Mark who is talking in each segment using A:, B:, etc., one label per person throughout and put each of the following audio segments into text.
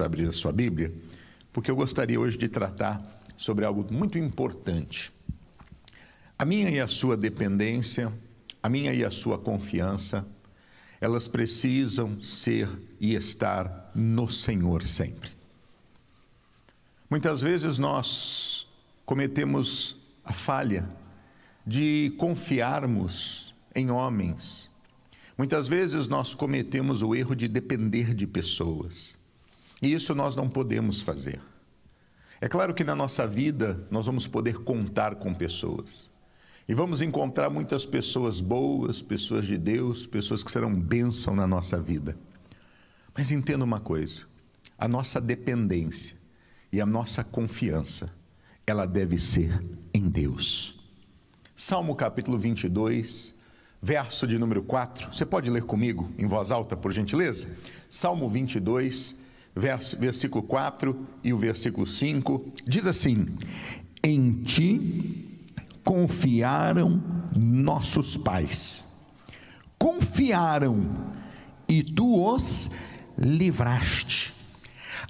A: para abrir a sua Bíblia, porque eu gostaria hoje de tratar sobre algo muito importante. A minha e a sua dependência, a minha e a sua confiança, elas precisam ser e estar no Senhor sempre. Muitas vezes nós cometemos a falha de confiarmos em homens. Muitas vezes nós cometemos o erro de depender de pessoas. E isso nós não podemos fazer. É claro que na nossa vida nós vamos poder contar com pessoas. E vamos encontrar muitas pessoas boas, pessoas de Deus, pessoas que serão bênção na nossa vida. Mas entenda uma coisa: a nossa dependência e a nossa confiança, ela deve ser em Deus. Salmo capítulo 22, verso de número 4. Você pode ler comigo em voz alta, por gentileza? Salmo 22, verso, versículo 4 e o versículo 5, diz assim: Em ti confiaram nossos pais, confiaram e tu os livraste.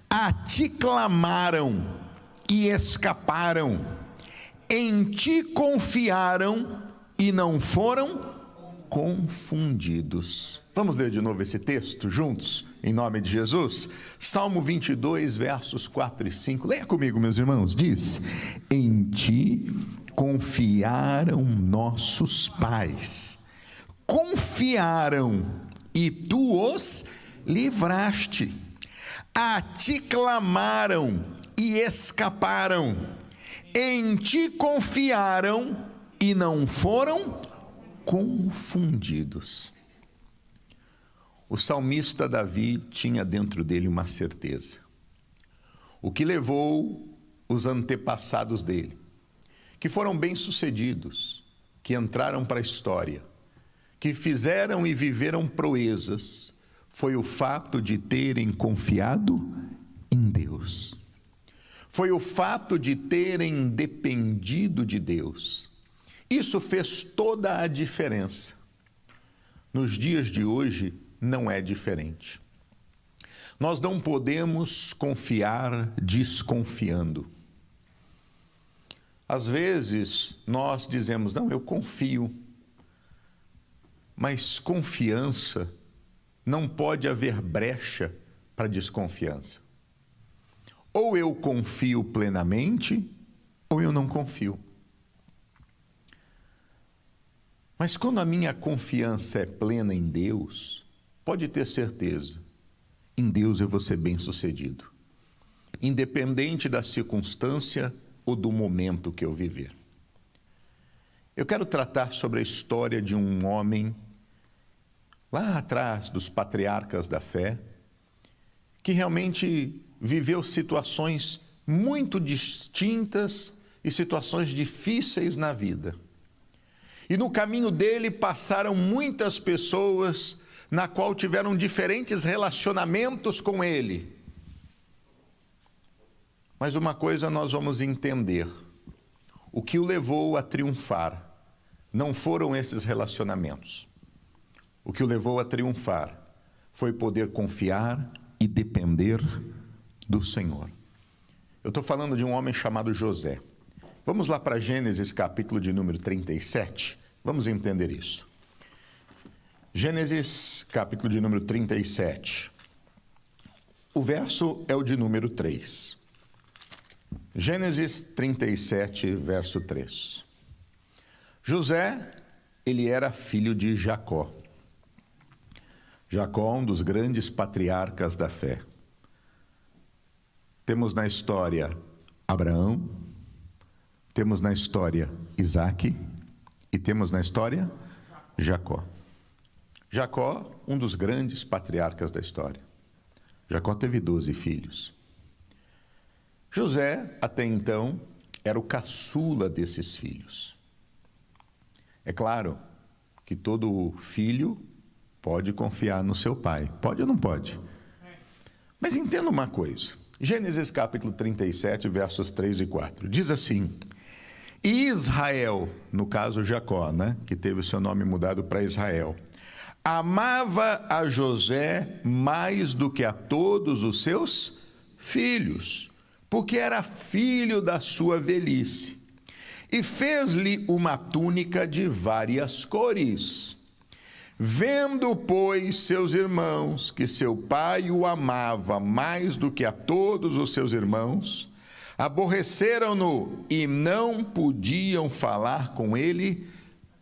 A: A ti clamaram e escaparam, em ti confiaram e não foram confundidos. Vamos ler de novo esse texto juntos, em nome de Jesus? Salmo 22, versos 4 e 5. Leia comigo, meus irmãos. Diz: Em ti confiaram nossos pais, confiaram e tu os livraste. A ti clamaram e escaparam, em ti confiaram e não foram confundidos. O salmista Davi tinha dentro dele uma certeza, o que levou os antepassados dele, que foram bem-sucedidos, que entraram para a história, que fizeram e viveram proezas, foi o fato de terem confiado em Deus. Foi o fato de terem dependido de Deus. Isso fez toda a diferença. Nos dias de hoje, não é diferente. Nós não podemos confiar desconfiando. Às vezes nós dizemos, não, eu confio, mas confiança não pode haver brecha para desconfiança. Ou eu confio plenamente, ou eu não confio. Mas quando a minha confiança é plena em Deus, Pode ter certeza, em Deus eu vou ser bem-sucedido, independente da circunstância ou do momento que eu viver. Eu quero tratar sobre a história de um homem lá atrás dos patriarcas da fé, que realmente viveu situações muito distintas e situações difíceis na vida. E no caminho dele passaram muitas pessoas na qual tiveram diferentes relacionamentos com ele. Mas uma coisa nós vamos entender: o que o levou a triunfar não foram esses relacionamentos. O que o levou a triunfar foi poder confiar e depender do Senhor. Eu estou falando de um homem chamado José. Vamos lá para Gênesis, capítulo de número 37. Vamos entender isso. Gênesis, capítulo de número 37. O verso é o de número 3. Gênesis 37, verso 3. José, ele era filho de Jacó. Jacó, um dos grandes patriarcas da fé. Temos na história Abraão, temos na história Isaac e temos na história Jacó. Jacó, um dos grandes patriarcas da história. Jacó teve 12 filhos. José, até então, era o caçula desses filhos. É claro que todo filho pode confiar no seu pai. Pode ou não pode? Mas entenda uma coisa. Gênesis capítulo 37, versos 3 e 4. Diz assim: Israel, no caso Jacó, né, que teve o seu nome mudado para Israel amava a José mais do que a todos os seus filhos, porque era filho da sua velhice, e fez-lhe uma túnica de várias cores. Vendo, pois, seus irmãos que seu pai o amava mais do que a todos os seus irmãos, aborreceram-no e não podiam falar com ele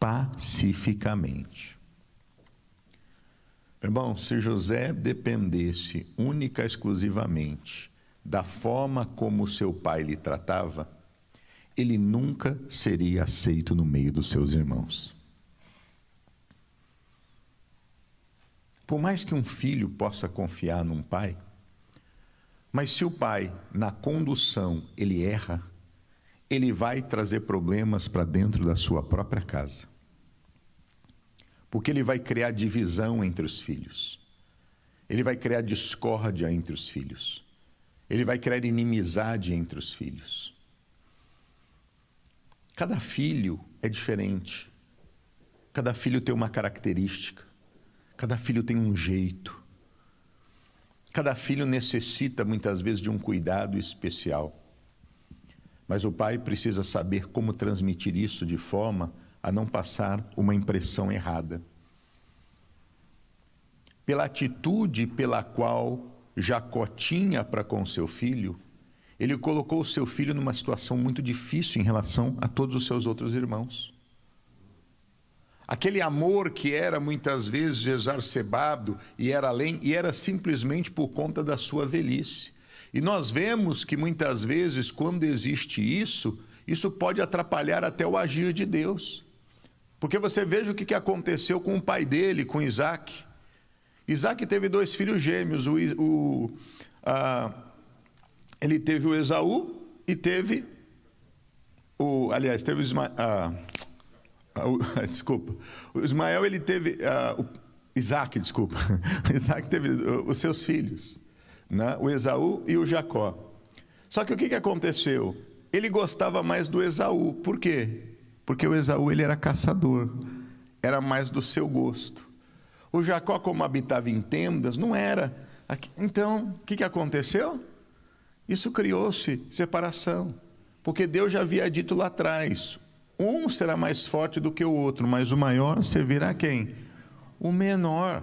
A: pacificamente. Irmão, se José dependesse única e exclusivamente da forma como seu pai lhe tratava, ele nunca seria aceito no meio dos seus irmãos. Por mais que um filho possa confiar num pai, mas se o pai, na condução, ele erra, ele vai trazer problemas para dentro da sua própria casa porque ele vai criar divisão entre os filhos, ele vai criar discórdia entre os filhos, ele vai criar inimizade entre os filhos. Cada filho é diferente, cada filho tem uma característica, cada filho tem um jeito, cada filho necessita muitas vezes de um cuidado especial. Mas o pai precisa saber como transmitir isso de forma a não passar uma impressão errada. Pela atitude pela qual Jacó tinha para com seu filho, ele colocou o seu filho numa situação muito difícil em relação a todos os seus outros irmãos. Aquele amor que era muitas vezes exacerbado e era além, e era simplesmente por conta da sua velhice. E nós vemos que muitas vezes, quando existe isso, isso pode atrapalhar até o agir de Deus. Porque você veja o que aconteceu com o pai dele, com Isaac. Isaac teve dois filhos gêmeos. O, o, a, ele teve o Esaú e teve o. Aliás, teve o Ismael. desculpa. O Ismael, ele teve. A, o, Isaac, desculpa. Isaac teve os seus filhos, né? o Esaú e o Jacó. Só que o que aconteceu? Ele gostava mais do Esaú. Por quê? porque o Esaú ele era caçador, era mais do seu gosto. O Jacó, como habitava em tendas, não era. Então, o que, que aconteceu? Isso criou-se separação, porque Deus já havia dito lá atrás: um será mais forte do que o outro, mas o maior servirá a quem? O menor.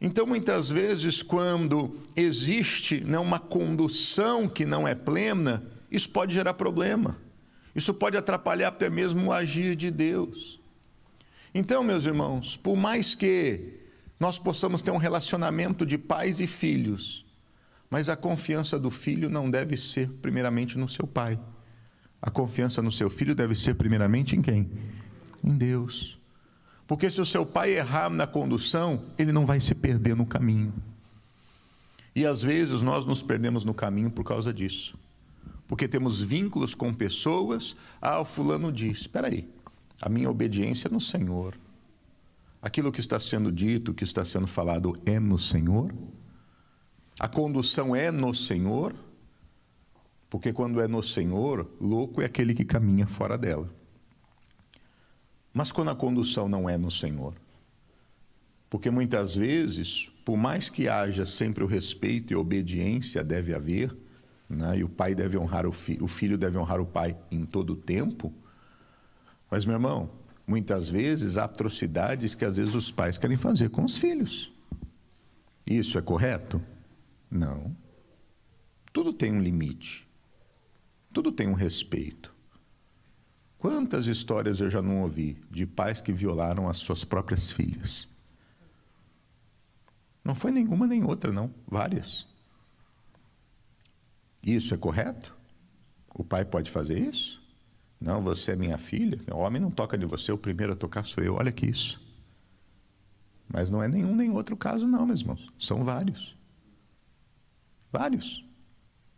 A: Então, muitas vezes, quando existe né, uma condução que não é plena, isso pode gerar problema. Isso pode atrapalhar até mesmo o agir de Deus. Então, meus irmãos, por mais que nós possamos ter um relacionamento de pais e filhos, mas a confiança do filho não deve ser primeiramente no seu pai. A confiança no seu filho deve ser primeiramente em quem? Em Deus. Porque se o seu pai errar na condução, ele não vai se perder no caminho. E às vezes nós nos perdemos no caminho por causa disso porque temos vínculos com pessoas. Ah, o fulano diz: espera aí, a minha obediência é no Senhor. Aquilo que está sendo dito, que está sendo falado é no Senhor? A condução é no Senhor? Porque quando é no Senhor, louco é aquele que caminha fora dela. Mas quando a condução não é no Senhor? Porque muitas vezes, por mais que haja sempre o respeito e obediência, deve haver, né? e o pai deve honrar o filho, o filho deve honrar o pai em todo o tempo. Mas, meu irmão, muitas vezes há atrocidades que às vezes os pais querem fazer com os filhos. Isso é correto? Não. Tudo tem um limite. Tudo tem um respeito. Quantas histórias eu já não ouvi de pais que violaram as suas próprias filhas? Não foi nenhuma nem outra, não. Várias. Isso é correto? O pai pode fazer isso? Não, você é minha filha. O homem não toca de você, o primeiro a tocar sou eu. Olha que isso. Mas não é nenhum nem outro caso, não, meus irmãos. São vários. Vários.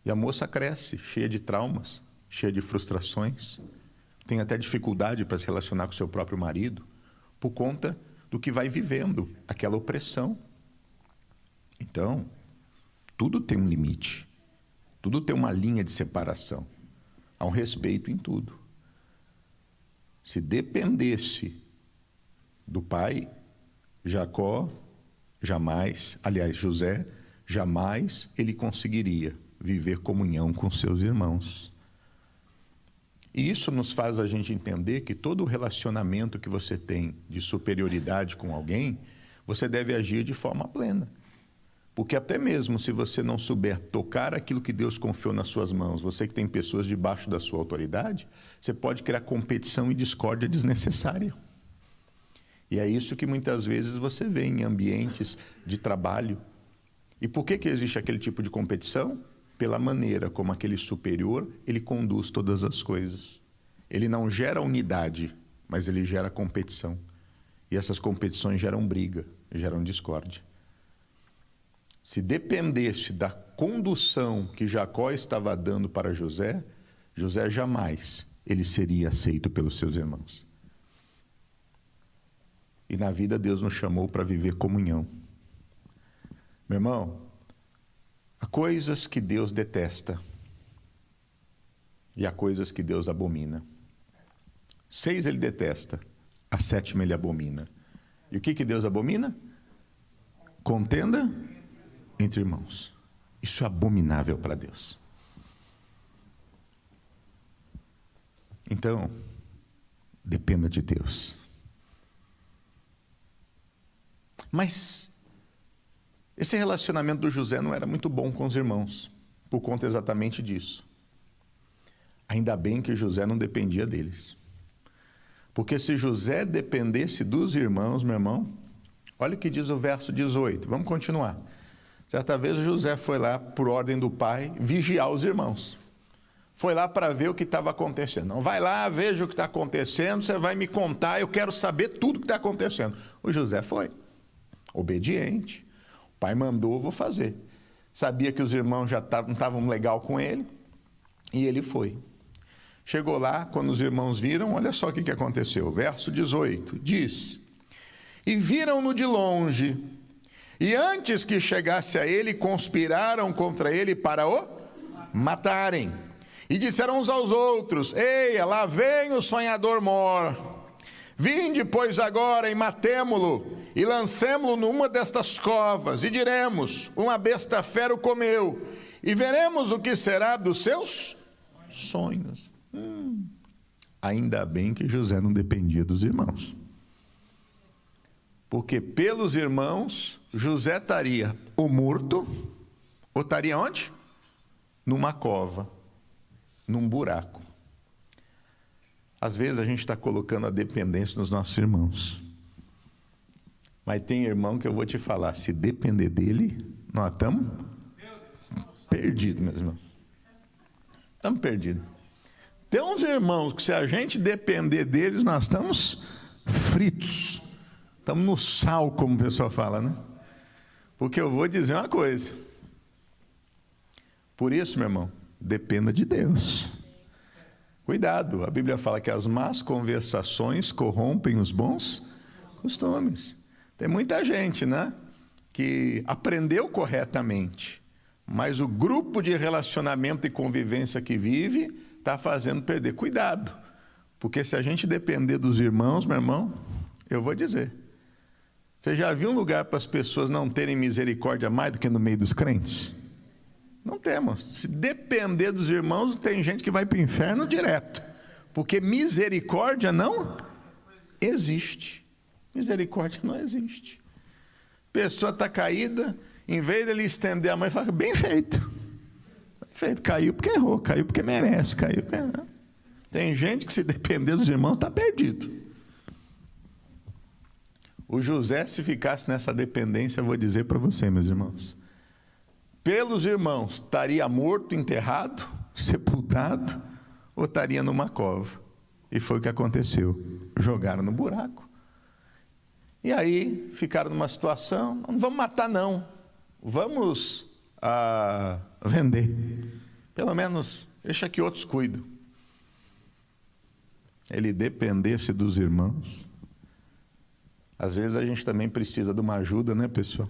A: E a moça cresce, cheia de traumas, cheia de frustrações. Tem até dificuldade para se relacionar com seu próprio marido, por conta do que vai vivendo, aquela opressão. Então, tudo tem um limite. Tudo tem uma linha de separação. Há um respeito em tudo. Se dependesse do pai, Jacó jamais, aliás, José, jamais ele conseguiria viver comunhão com seus irmãos. E isso nos faz a gente entender que todo relacionamento que você tem de superioridade com alguém, você deve agir de forma plena. Porque até mesmo se você não souber tocar aquilo que Deus confiou nas suas mãos, você que tem pessoas debaixo da sua autoridade, você pode criar competição e discórdia desnecessária. E é isso que muitas vezes você vê em ambientes de trabalho. E por que, que existe aquele tipo de competição? Pela maneira como aquele superior, ele conduz todas as coisas. Ele não gera unidade, mas ele gera competição. E essas competições geram briga, geram discórdia. Se dependesse da condução que Jacó estava dando para José, José jamais ele seria aceito pelos seus irmãos. E na vida Deus nos chamou para viver comunhão. Meu irmão, há coisas que Deus detesta e há coisas que Deus abomina. Seis ele detesta, a sétima ele abomina. E o que, que Deus abomina? Contenda entre irmãos. Isso é abominável para Deus. Então, dependa de Deus. Mas esse relacionamento do José não era muito bom com os irmãos, por conta exatamente disso. Ainda bem que José não dependia deles. Porque se José dependesse dos irmãos, meu irmão, olha o que diz o verso 18, vamos continuar. Certa vez o José foi lá, por ordem do pai, vigiar os irmãos. Foi lá para ver o que estava acontecendo. Não, vai lá, veja o que está acontecendo, você vai me contar, eu quero saber tudo o que está acontecendo. O José foi, obediente. O pai mandou, vou fazer. Sabia que os irmãos já não estavam legal com ele, e ele foi. Chegou lá, quando os irmãos viram, olha só o que, que aconteceu. Verso 18 diz: E viram-no de longe, e antes que chegasse a ele, conspiraram contra ele para o matarem. E disseram uns aos outros: Eia, lá vem o sonhador mor. Vinde, pois, agora e matemo-lo, e lancemo-lo numa destas covas, e diremos: Uma besta fera o comeu, e veremos o que será dos seus sonhos. Hum. Ainda bem que José não dependia dos irmãos. Porque pelos irmãos, José estaria ou morto, ou estaria onde? Numa cova, num buraco. Às vezes a gente está colocando a dependência nos nossos irmãos. Mas tem irmão que eu vou te falar, se depender dele, nós estamos perdidos, meus irmãos. Estamos perdidos. Tem uns irmãos que se a gente depender deles, nós estamos fritos. Estamos no sal, como o pessoal fala, né? Porque eu vou dizer uma coisa. Por isso, meu irmão, dependa de Deus. Cuidado, a Bíblia fala que as más conversações corrompem os bons costumes. Tem muita gente, né? Que aprendeu corretamente, mas o grupo de relacionamento e convivência que vive está fazendo perder. Cuidado, porque se a gente depender dos irmãos, meu irmão, eu vou dizer, você já viu um lugar para as pessoas não terem misericórdia mais do que no meio dos crentes? Não temos. Se depender dos irmãos, tem gente que vai para o inferno direto. Porque misericórdia não existe. Misericórdia não existe. Pessoa está caída, em vez dele estender a mão, e falar bem feito. Bem feito. Caiu porque errou, caiu porque merece, caiu porque. Tem gente que, se depender dos irmãos, está perdido. O José, se ficasse nessa dependência, eu vou dizer para você, meus irmãos. Pelos irmãos, estaria morto, enterrado, sepultado ou estaria numa cova. E foi o que aconteceu. Jogaram no buraco. E aí ficaram numa situação: não vamos matar, não. Vamos ah, vender. Pelo menos deixa que outros cuidam. Ele dependesse dos irmãos às vezes a gente também precisa de uma ajuda, né, pessoal?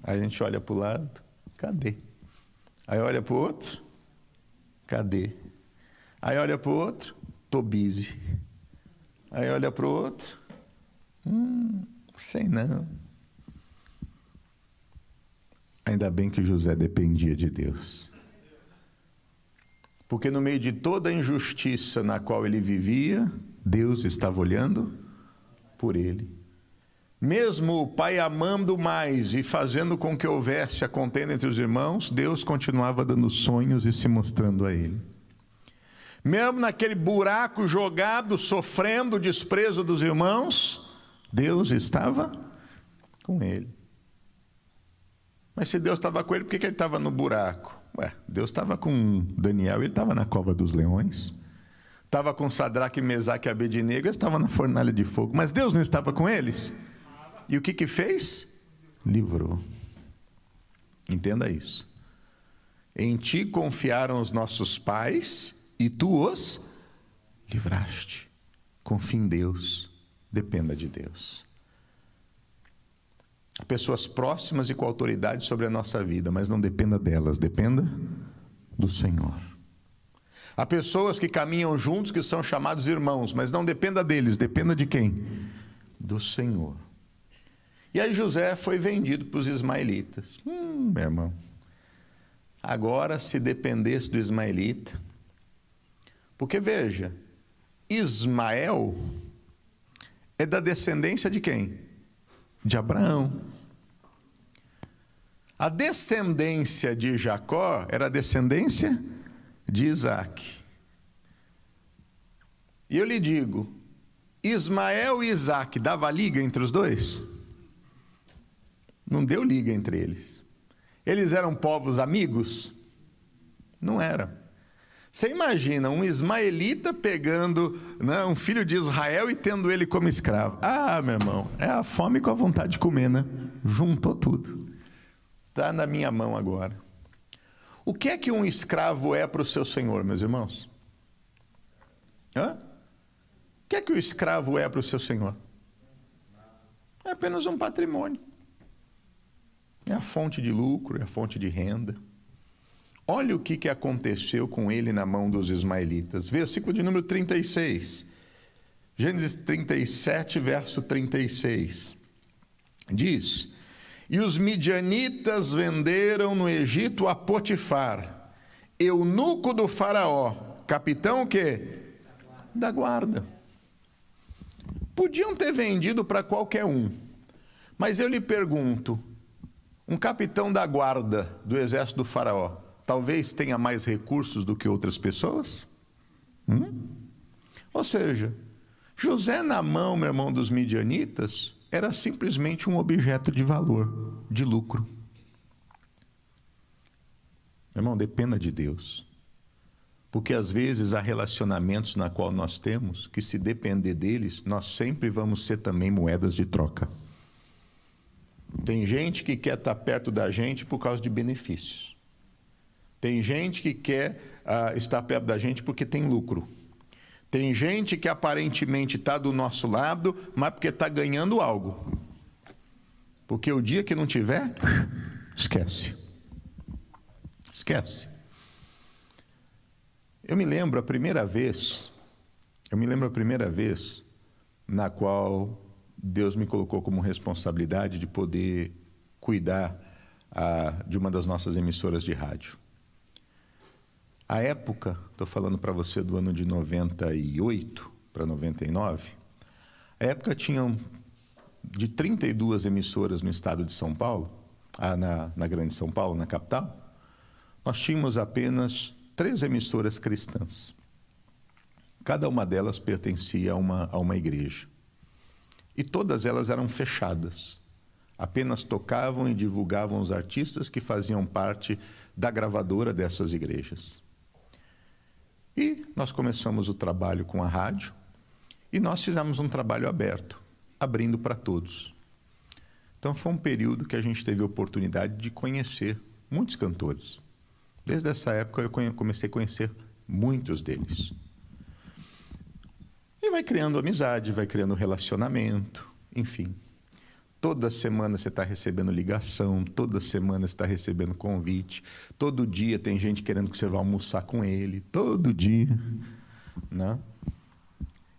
A: a gente olha para o lado, cadê? Aí olha para o outro, cadê? Aí olha para o outro, tô busy. Aí olha para o outro, hum, sei não. Ainda bem que José dependia de Deus. Porque no meio de toda a injustiça na qual ele vivia, Deus estava olhando por ele. Mesmo o pai amando mais e fazendo com que houvesse a contenda entre os irmãos, Deus continuava dando sonhos e se mostrando a ele. Mesmo naquele buraco jogado, sofrendo o desprezo dos irmãos, Deus estava com ele. Mas se Deus estava com ele, por que, que ele estava no buraco? Ué, Deus estava com Daniel, ele estava na cova dos leões. Estava com Sadraque, Mesaque e Abednego, estava na fornalha de fogo. Mas Deus não estava com eles? E o que, que fez? Livrou. Entenda isso. Em ti confiaram os nossos pais e tu os livraste. Confie em Deus, dependa de Deus. Há pessoas próximas e com autoridade sobre a nossa vida, mas não dependa delas, dependa do Senhor. Há pessoas que caminham juntos que são chamados irmãos, mas não dependa deles, dependa de quem? Do Senhor. E aí José foi vendido para os ismaelitas. Hum, meu irmão. Agora, se dependesse do ismaelita. Porque veja, Ismael é da descendência de quem? De Abraão. A descendência de Jacó era a descendência de Isaac. E eu lhe digo: Ismael e Isaac dava liga entre os dois? Não deu liga entre eles. Eles eram povos amigos? Não era. Você imagina um ismaelita pegando né, um filho de Israel e tendo ele como escravo. Ah, meu irmão, é a fome com a vontade de comer, né? Juntou tudo. Está na minha mão agora. O que é que um escravo é para o seu senhor, meus irmãos? Hã? O que é que o escravo é para o seu senhor? É apenas um patrimônio. É a fonte de lucro, é a fonte de renda. Olha o que, que aconteceu com ele na mão dos ismaelitas. Versículo de número 36. Gênesis 37, verso 36. Diz: E os midianitas venderam no Egito a Potifar, eunuco do Faraó, capitão o quê? Da guarda. Podiam ter vendido para qualquer um. Mas eu lhe pergunto, um capitão da guarda do exército do Faraó talvez tenha mais recursos do que outras pessoas? Hum? Ou seja, José na mão, meu irmão, dos midianitas, era simplesmente um objeto de valor, de lucro. Meu irmão, dependa de Deus. Porque às vezes há relacionamentos na qual nós temos que se depender deles, nós sempre vamos ser também moedas de troca. Tem gente que quer estar tá perto da gente por causa de benefícios. Tem gente que quer uh, estar perto da gente porque tem lucro. Tem gente que aparentemente está do nosso lado, mas porque está ganhando algo. Porque o dia que não tiver, esquece. Esquece. Eu me lembro a primeira vez, eu me lembro a primeira vez na qual Deus me colocou como responsabilidade de poder cuidar a, ah, de uma das nossas emissoras de rádio. A época, estou falando para você do ano de 98 para 99, a época tinham de 32 emissoras no estado de São Paulo, ah, na, na Grande São Paulo, na capital, nós tínhamos apenas três emissoras cristãs. Cada uma delas pertencia a uma, a uma igreja. E todas elas eram fechadas. Apenas tocavam e divulgavam os artistas que faziam parte da gravadora dessas igrejas. E nós começamos o trabalho com a rádio e nós fizemos um trabalho aberto, abrindo para todos. Então foi um período que a gente teve a oportunidade de conhecer muitos cantores. Desde essa época eu comecei a conhecer muitos deles vai criando amizade, vai criando relacionamento, enfim. Toda semana você está recebendo ligação, toda semana você está recebendo convite, todo dia tem gente querendo que você vá almoçar com ele, todo dia. Né?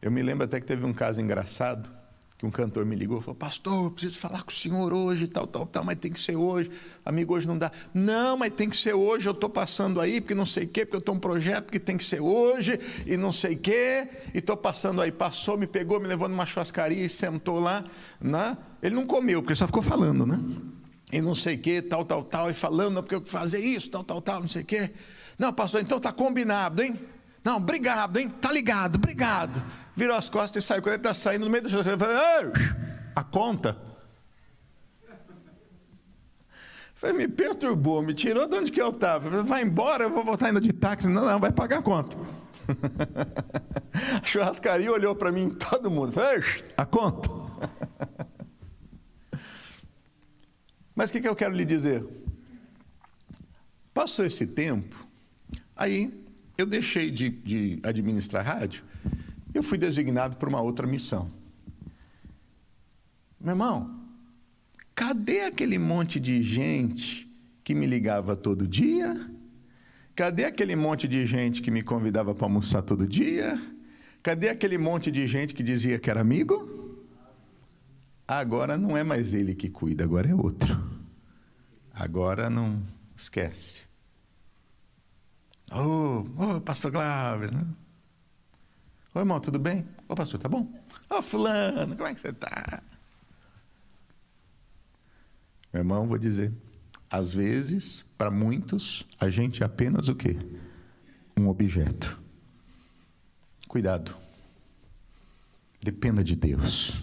A: Eu me lembro até que teve um caso engraçado que um cantor me ligou e falou: Pastor, preciso falar com o senhor hoje, tal, tal, tal, mas tem que ser hoje. Amigo, hoje não dá. Não, mas tem que ser hoje, eu estou passando aí, porque não sei o quê, porque eu estou um projeto que tem que ser hoje, e não sei o quê, e estou passando aí. Passou, me pegou, me levou numa churrascaria e sentou lá. né? Ele não comeu, porque só ficou falando, né? E não sei o quê, tal, tal, tal, e falando, ah, porque eu fazer isso, tal, tal, tal, não sei o quê. Não, pastor, então tá combinado, hein? Não, obrigado, hein? Tá ligado, obrigado virou as costas e saiu. Quando ele está saindo, no meio do chão, ele falou, a conta. Falei, me perturbou, me tirou de onde que eu estava. Vai embora, eu vou voltar ainda de táxi. Não, não, vai pagar a conta. a churrascaria olhou para mim, todo mundo. falou, a conta. Mas o que, que eu quero lhe dizer? Passou esse tempo, aí eu deixei de, de administrar rádio eu fui designado para uma outra missão. Meu irmão, cadê aquele monte de gente que me ligava todo dia? Cadê aquele monte de gente que me convidava para almoçar todo dia? Cadê aquele monte de gente que dizia que era amigo? Agora não é mais ele que cuida, agora é outro. Agora não esquece. Oh, oh pastor Glauber, né? Oi, irmão, tudo bem? Ô, pastor, tá bom? Ô, fulano, como é que você tá? Meu irmão, vou dizer, às vezes, para muitos, a gente é apenas o quê? Um objeto. Cuidado. Dependa de Deus.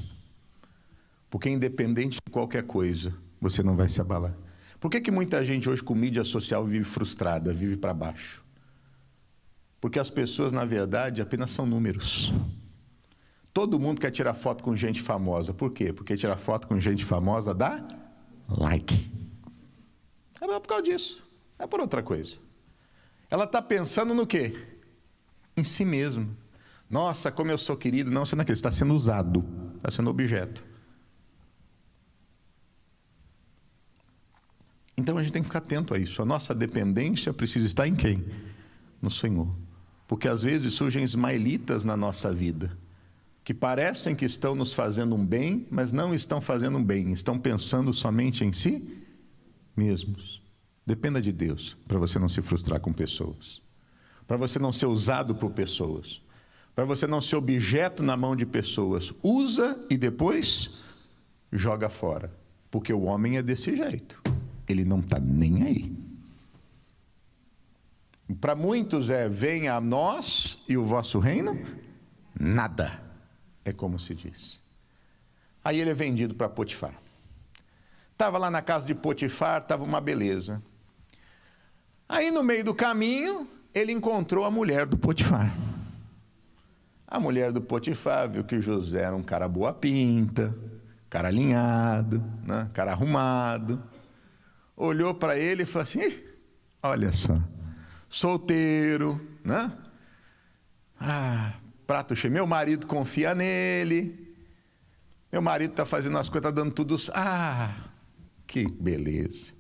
A: Porque independente de qualquer coisa, você não vai se abalar. Por que, que muita gente hoje com mídia social vive frustrada, vive para baixo? Porque as pessoas, na verdade, apenas são números. Todo mundo quer tirar foto com gente famosa. Por quê? Porque tirar foto com gente famosa dá like. É por causa disso. É por outra coisa. Ela está pensando no quê? Em si mesmo. Nossa, como eu sou querido. Não, você não Está sendo usado. Está sendo objeto. Então a gente tem que ficar atento a isso. A nossa dependência precisa estar em quem? No Senhor. Porque às vezes surgem ismaelitas na nossa vida, que parecem que estão nos fazendo um bem, mas não estão fazendo um bem, estão pensando somente em si mesmos. Dependa de Deus para você não se frustrar com pessoas, para você não ser usado por pessoas, para você não ser objeto na mão de pessoas. Usa e depois joga fora, porque o homem é desse jeito. Ele não está nem aí. Para muitos é venha a nós e o vosso reino, nada, é como se diz. Aí ele é vendido para Potifar. Estava lá na casa de Potifar, estava uma beleza. Aí no meio do caminho, ele encontrou a mulher do Potifar. A mulher do Potifar viu que José era um cara boa pinta, cara alinhado, né? cara arrumado. Olhou para ele e falou assim: olha só, solteiro, né? Ah, prato cheio. Meu marido confia nele. Meu marido está fazendo as coisas, está dando tudo. Ah, que beleza.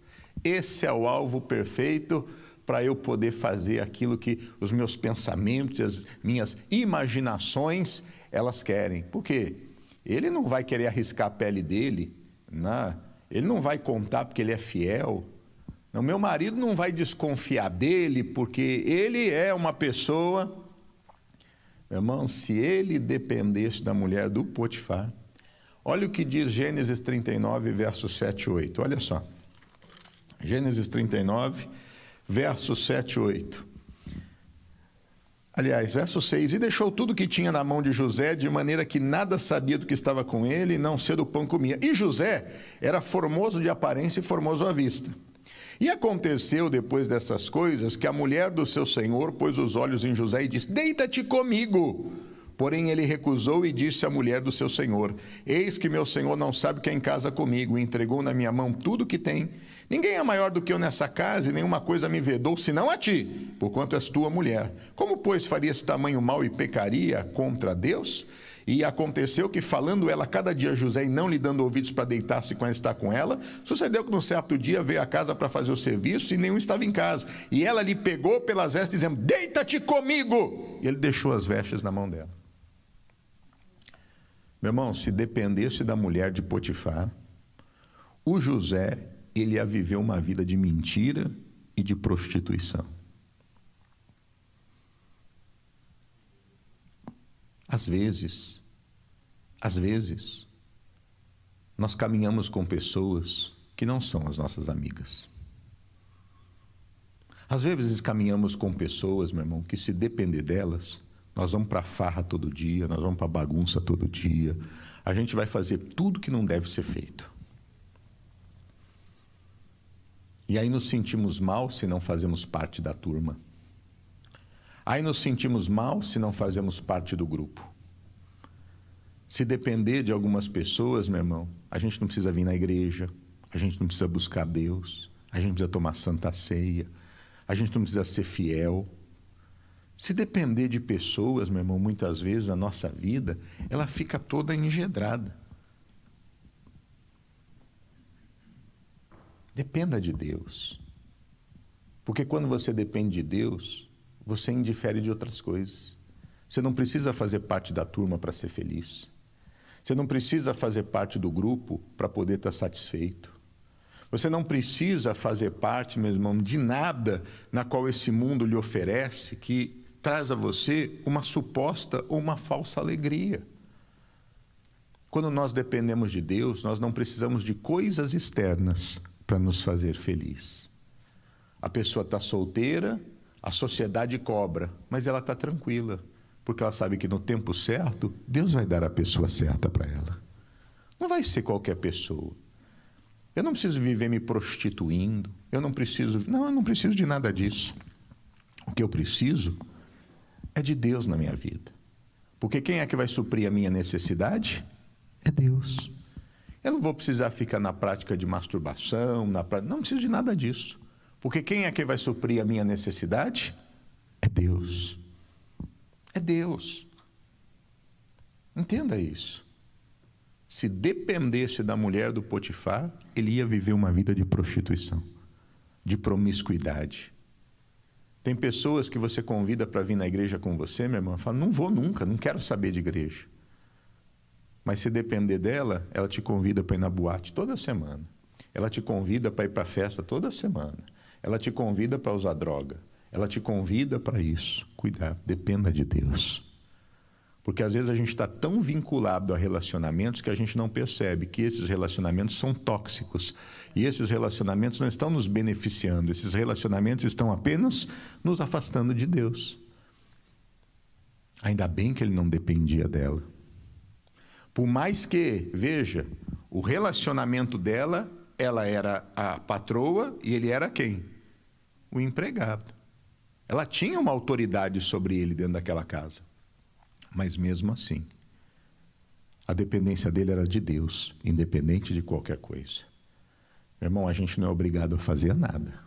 A: Esse é o alvo perfeito para eu poder fazer aquilo que os meus pensamentos, as minhas imaginações, elas querem. Por quê? Ele não vai querer arriscar a pele dele, né? ele não vai contar porque ele é fiel, não, meu marido não vai desconfiar dele, porque ele é uma pessoa. Meu irmão, se ele dependesse da mulher do Potifar, olha o que diz Gênesis 39, verso 7 e 8. Olha só. Gênesis 39, verso 7 e 8. Aliás, verso 6: E deixou tudo que tinha na mão de José, de maneira que nada sabia do que estava com ele, e não cedo o pão comia. E José era formoso de aparência e formoso à vista. E aconteceu depois dessas coisas que a mulher do seu senhor pôs os olhos em José e disse: Deita-te comigo. Porém, ele recusou e disse à mulher do seu senhor: Eis que meu senhor não sabe quem que é em casa comigo, e entregou na minha mão tudo o que tem. Ninguém é maior do que eu nessa casa, e nenhuma coisa me vedou, senão a ti, porquanto és tua mulher. Como, pois, faria esse tamanho mal e pecaria contra Deus? E aconteceu que, falando ela cada dia a José e não lhe dando ouvidos para deitar-se quando está com ela, sucedeu que num certo dia veio à casa para fazer o serviço e nenhum estava em casa. E ela lhe pegou pelas vestes, dizendo: Deita-te comigo! E ele deixou as vestes na mão dela. Meu irmão, se dependesse da mulher de Potifar, o José, ele ia viver uma vida de mentira e de prostituição. Às vezes, às vezes, nós caminhamos com pessoas que não são as nossas amigas. Às vezes caminhamos com pessoas, meu irmão, que se depender delas, nós vamos para farra todo dia, nós vamos para bagunça todo dia. A gente vai fazer tudo que não deve ser feito. E aí nos sentimos mal se não fazemos parte da turma. Aí nos sentimos mal se não fazemos parte do grupo. Se depender de algumas pessoas, meu irmão, a gente não precisa vir na igreja, a gente não precisa buscar Deus, a gente precisa tomar santa ceia, a gente não precisa ser fiel. Se depender de pessoas, meu irmão, muitas vezes a nossa vida, ela fica toda engendrada. Dependa de Deus. Porque quando você depende de Deus, você indifere de outras coisas. Você não precisa fazer parte da turma para ser feliz. Você não precisa fazer parte do grupo para poder estar tá satisfeito. Você não precisa fazer parte, meu irmão, de nada na qual esse mundo lhe oferece que traz a você uma suposta ou uma falsa alegria. Quando nós dependemos de Deus, nós não precisamos de coisas externas para nos fazer feliz. A pessoa está solteira, a sociedade cobra, mas ela está tranquila, porque ela sabe que no tempo certo, Deus vai dar a pessoa certa para ela. Não vai ser qualquer pessoa. Eu não preciso viver me prostituindo, eu não preciso. Não, eu não preciso de nada disso. O que eu preciso é de Deus na minha vida. Porque quem é que vai suprir a minha necessidade? É Deus. Eu não vou precisar ficar na prática de masturbação, na prática, não preciso de nada disso. Porque quem é que vai suprir a minha necessidade? É Deus. É Deus. Entenda isso. Se dependesse da mulher do Potifar, ele ia viver uma vida de prostituição, de promiscuidade. Tem pessoas que você convida para vir na igreja com você, minha irmão, fala: não vou nunca, não quero saber de igreja. Mas se depender dela, ela te convida para ir na boate toda semana. Ela te convida para ir para a festa toda semana. Ela te convida para usar droga. Ela te convida para isso. Cuidado, dependa de Deus. Porque às vezes a gente está tão vinculado a relacionamentos que a gente não percebe que esses relacionamentos são tóxicos. E esses relacionamentos não estão nos beneficiando, esses relacionamentos estão apenas nos afastando de Deus. Ainda bem que ele não dependia dela. Por mais que, veja, o relacionamento dela, ela era a patroa e ele era quem? o empregado. Ela tinha uma autoridade sobre ele dentro daquela casa. Mas mesmo assim, a dependência dele era de Deus, independente de qualquer coisa. Meu irmão, a gente não é obrigado a fazer nada.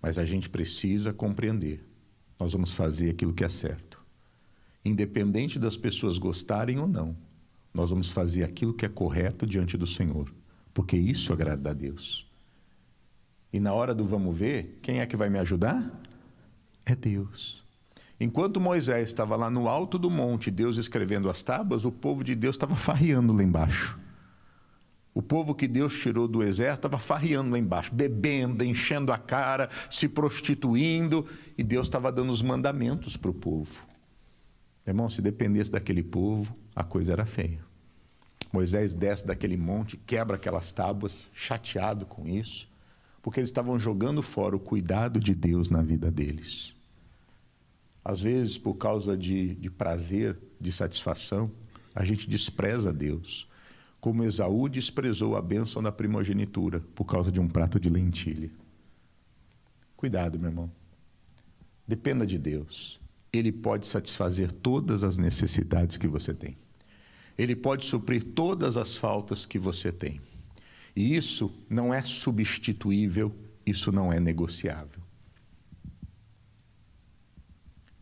A: Mas a gente precisa compreender. Nós vamos fazer aquilo que é certo. Independente das pessoas gostarem ou não, nós vamos fazer aquilo que é correto diante do Senhor, porque isso agrada a Deus. E na hora do vamos ver, quem é que vai me ajudar? É Deus. Enquanto Moisés estava lá no alto do monte, Deus escrevendo as tábuas, o povo de Deus estava farreando lá embaixo. O povo que Deus tirou do exército estava farreando lá embaixo, bebendo, enchendo a cara, se prostituindo, e Deus estava dando os mandamentos para o povo. Irmão, se dependesse daquele povo, a coisa era feia. Moisés desce daquele monte, quebra aquelas tábuas, chateado com isso porque eles estavam jogando fora o cuidado de Deus na vida deles. Às vezes, por causa de, de prazer, de satisfação, a gente despreza Deus, como Esaú desprezou a bênção da primogenitura por causa de um prato de lentilha. Cuidado, meu irmão. Dependa de Deus. Ele pode satisfazer todas as necessidades que você tem. Ele pode suprir todas as faltas que você tem. E isso não é substituível, isso não é negociável.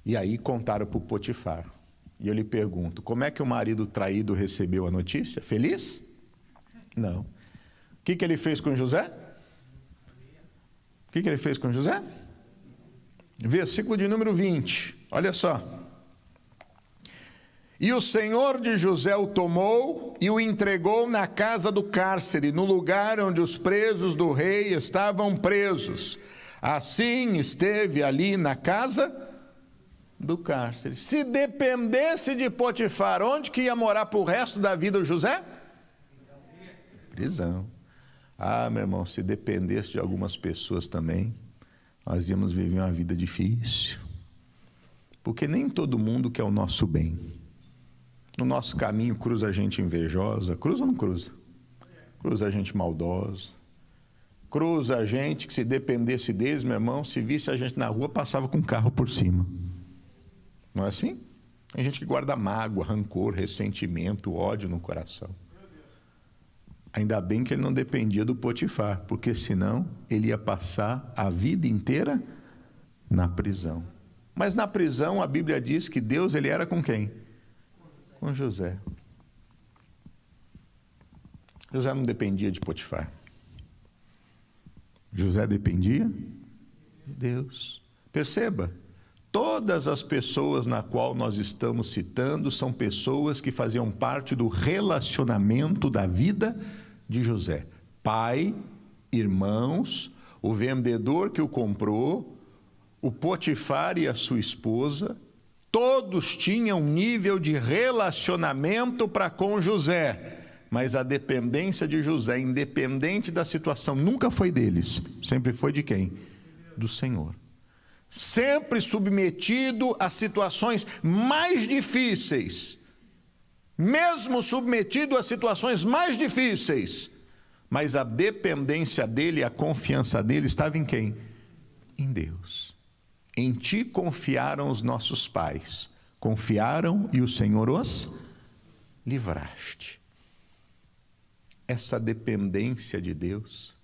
A: E aí contaram para o Potifar. E eu lhe pergunto: como é que o marido traído recebeu a notícia? Feliz? Não. O que, que ele fez com José? O que, que ele fez com José? Versículo de número 20. Olha só. E o senhor de José o tomou e o entregou na casa do cárcere, no lugar onde os presos do rei estavam presos. Assim esteve ali na casa do cárcere. Se dependesse de Potifar, onde que ia morar para o resto da vida o José? Prisão. Ah, meu irmão, se dependesse de algumas pessoas também, nós íamos viver uma vida difícil. Porque nem todo mundo quer o nosso bem. No nosso caminho cruza gente invejosa, cruza ou não cruza? Cruza gente maldosa, cruza gente que se dependesse deles, meu irmão, se visse a gente na rua, passava com um carro por cima. Não é assim? Tem gente que guarda mágoa, rancor, ressentimento, ódio no coração. Ainda bem que ele não dependia do Potifar, porque senão ele ia passar a vida inteira na prisão. Mas na prisão a Bíblia diz que Deus ele era com quem? com José. José não dependia de Potifar. José dependia de Deus. Perceba, todas as pessoas na qual nós estamos citando são pessoas que faziam parte do relacionamento da vida de José. Pai, irmãos, o vendedor que o comprou, o Potifar e a sua esposa, Todos tinham nível de relacionamento para com José, mas a dependência de José, independente da situação, nunca foi deles. Sempre foi de quem? Do Senhor. Sempre submetido a situações mais difíceis. Mesmo submetido a situações mais difíceis, mas a dependência dele, a confiança dele estava em quem? Em Deus. Em ti confiaram os nossos pais, confiaram e o Senhor os livraste. Essa dependência de Deus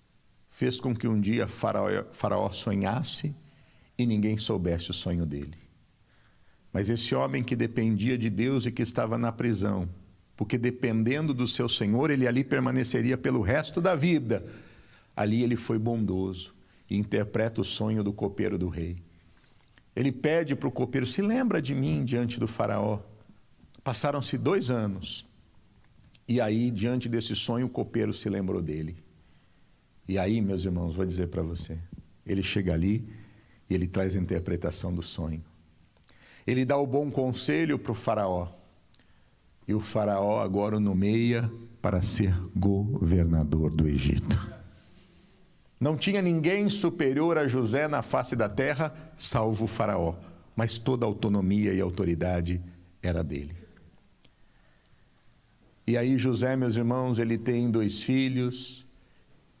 A: fez com que um dia Faraó, faraó sonhasse e ninguém soubesse o sonho dele. Mas esse homem que dependia de Deus e que estava na prisão, porque dependendo do seu Senhor, ele ali permaneceria pelo resto da vida. Ali ele foi bondoso e interpreta o sonho do copeiro do rei. Ele pede para o copeiro: se lembra de mim diante do Faraó. Passaram-se dois anos. E aí, diante desse sonho, o copeiro se lembrou dele. E aí, meus irmãos, vou dizer para você: ele chega ali e ele traz a interpretação do sonho. Ele dá o bom conselho para o Faraó. E o Faraó agora o nomeia para ser governador do Egito. Não tinha ninguém superior a José na face da terra, salvo o Faraó, mas toda a autonomia e autoridade era dele. E aí, José, meus irmãos, ele tem dois filhos,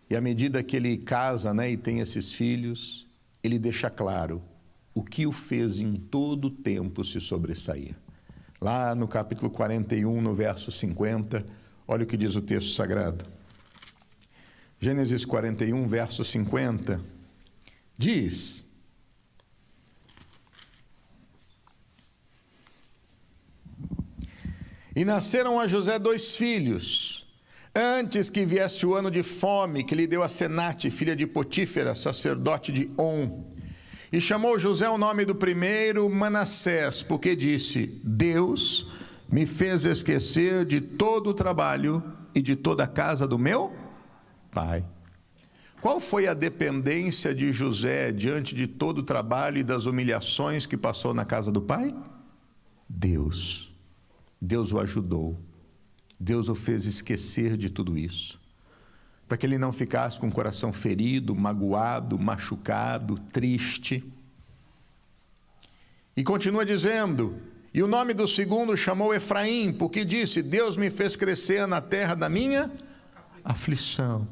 A: e à medida que ele casa né, e tem esses filhos, ele deixa claro o que o fez em todo o tempo se sobressair. Lá no capítulo 41, no verso 50, olha o que diz o texto sagrado. Gênesis 41, verso 50, diz: E nasceram a José dois filhos, antes que viesse o ano de fome que lhe deu a Senate, filha de Potífera, sacerdote de On. E chamou José o nome do primeiro Manassés, porque disse: Deus me fez esquecer de todo o trabalho e de toda a casa do meu pai. Qual foi a dependência de José diante de todo o trabalho e das humilhações que passou na casa do pai? Deus. Deus o ajudou. Deus o fez esquecer de tudo isso. Para que ele não ficasse com o coração ferido, magoado, machucado, triste. E continua dizendo: E o nome do segundo chamou Efraim, porque disse: Deus me fez crescer na terra da minha aflição.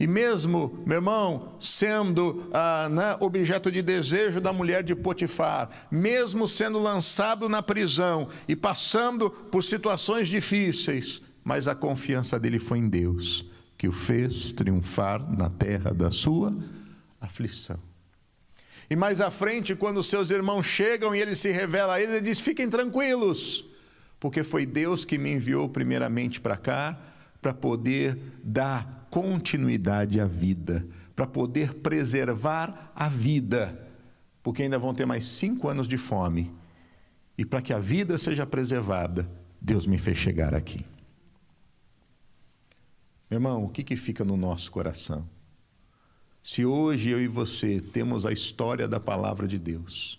A: E mesmo, meu irmão, sendo ah, né, objeto de desejo da mulher de Potifar, mesmo sendo lançado na prisão e passando por situações difíceis, mas a confiança dele foi em Deus, que o fez triunfar na terra da sua aflição. E mais à frente, quando seus irmãos chegam e ele se revela a eles, ele diz: fiquem tranquilos, porque foi Deus que me enviou primeiramente para cá para poder dar continuidade à vida, para poder preservar a vida, porque ainda vão ter mais cinco anos de fome. E para que a vida seja preservada, Deus me fez chegar aqui. Meu irmão, o que, que fica no nosso coração? Se hoje eu e você temos a história da palavra de Deus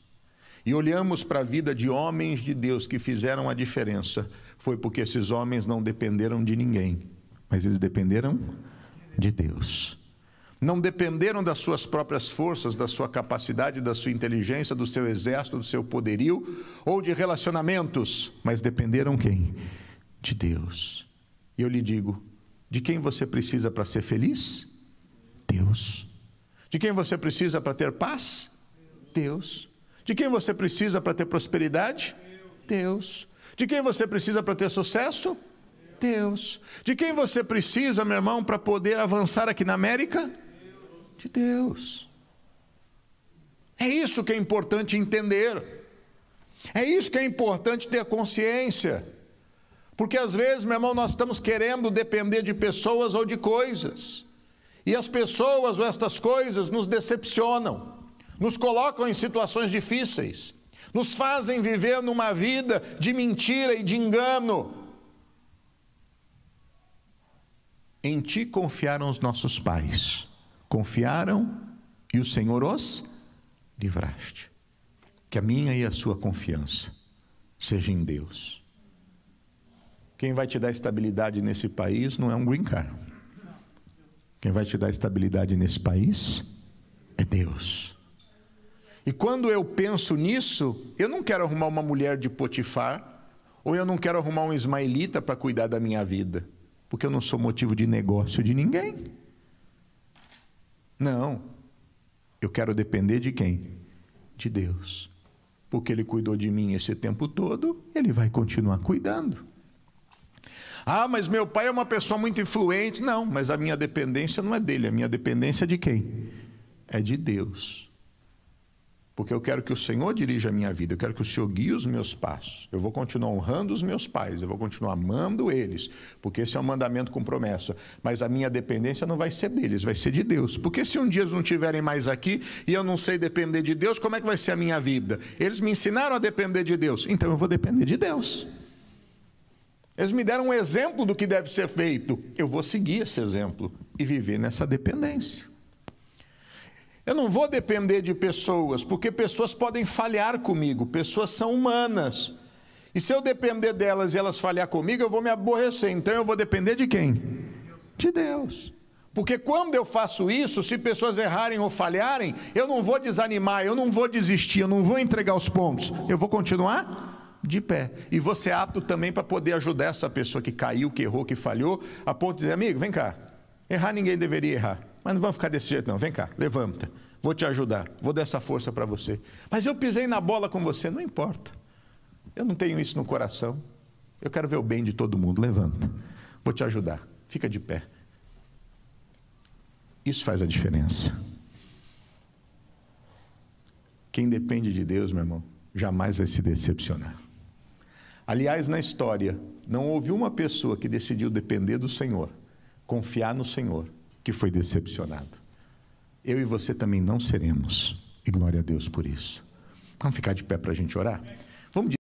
A: e olhamos para a vida de homens de Deus que fizeram a diferença, foi porque esses homens não dependeram de ninguém, mas eles dependeram de Deus. Não dependeram das suas próprias forças, da sua capacidade, da sua inteligência, do seu exército, do seu poderio ou de relacionamentos, mas dependeram quem? De Deus. E eu lhe digo: de quem você precisa para ser feliz? Deus. De quem você precisa para ter paz? Deus. De quem você precisa para ter prosperidade? Deus. De quem você precisa para ter sucesso? Deus. Deus. De quem você precisa, meu irmão, para poder avançar aqui na América? De Deus. É isso que é importante entender. É isso que é importante ter consciência. Porque às vezes, meu irmão, nós estamos querendo depender de pessoas ou de coisas. E as pessoas ou estas coisas nos decepcionam, nos colocam em situações difíceis, nos fazem viver numa vida de mentira e de engano, Em ti confiaram os nossos pais. Confiaram e o Senhor os livraste. Que a minha e a sua confiança seja em Deus. Quem vai te dar estabilidade nesse país não é um green card. Quem vai te dar estabilidade nesse país é Deus. E quando eu penso nisso, eu não quero arrumar uma mulher de Potifar, ou eu não quero arrumar um ismaelita para cuidar da minha vida porque eu não sou motivo de negócio de ninguém. Não. Eu quero depender de quem? De Deus. Porque Ele cuidou de mim esse tempo todo, Ele vai continuar cuidando. Ah, mas meu pai é uma pessoa muito influente. Não, mas a minha dependência não é dele, a minha dependência é de quem? É de Deus porque eu quero que o Senhor dirija a minha vida, eu quero que o Senhor guie os meus passos. Eu vou continuar honrando os meus pais, eu vou continuar amando eles, porque esse é um mandamento com promessa. Mas a minha dependência não vai ser deles, vai ser de Deus. Porque se um dia eles não estiverem mais aqui e eu não sei depender de Deus, como é que vai ser a minha vida? Eles me ensinaram a depender de Deus, então eu vou depender de Deus. Eles me deram um exemplo do que deve ser feito, eu vou seguir esse exemplo e viver nessa dependência. Eu não vou depender de pessoas, porque pessoas podem falhar comigo, pessoas são humanas. E se eu depender delas e elas falhar comigo, eu vou me aborrecer. Então eu vou depender de quem? De Deus. Porque quando eu faço isso, se pessoas errarem ou falharem, eu não vou desanimar, eu não vou desistir, eu não vou entregar os pontos. Eu vou continuar de pé. E você é apto também para poder ajudar essa pessoa que caiu, que errou, que falhou, a ponto de dizer, amigo, vem cá. Errar ninguém deveria errar. Mas não vamos ficar desse jeito, não. Vem cá, levanta vou te ajudar, vou dar essa força para você. Mas eu pisei na bola com você, não importa. Eu não tenho isso no coração. Eu quero ver o bem de todo mundo. Levanta, vou te ajudar. Fica de pé. Isso faz a diferença. Quem depende de Deus, meu irmão, jamais vai se decepcionar. Aliás, na história, não houve uma pessoa que decidiu depender do Senhor, confiar no Senhor, que foi decepcionado eu e você também não seremos. E glória a Deus por isso. Vamos ficar de pé para a gente orar? Vamos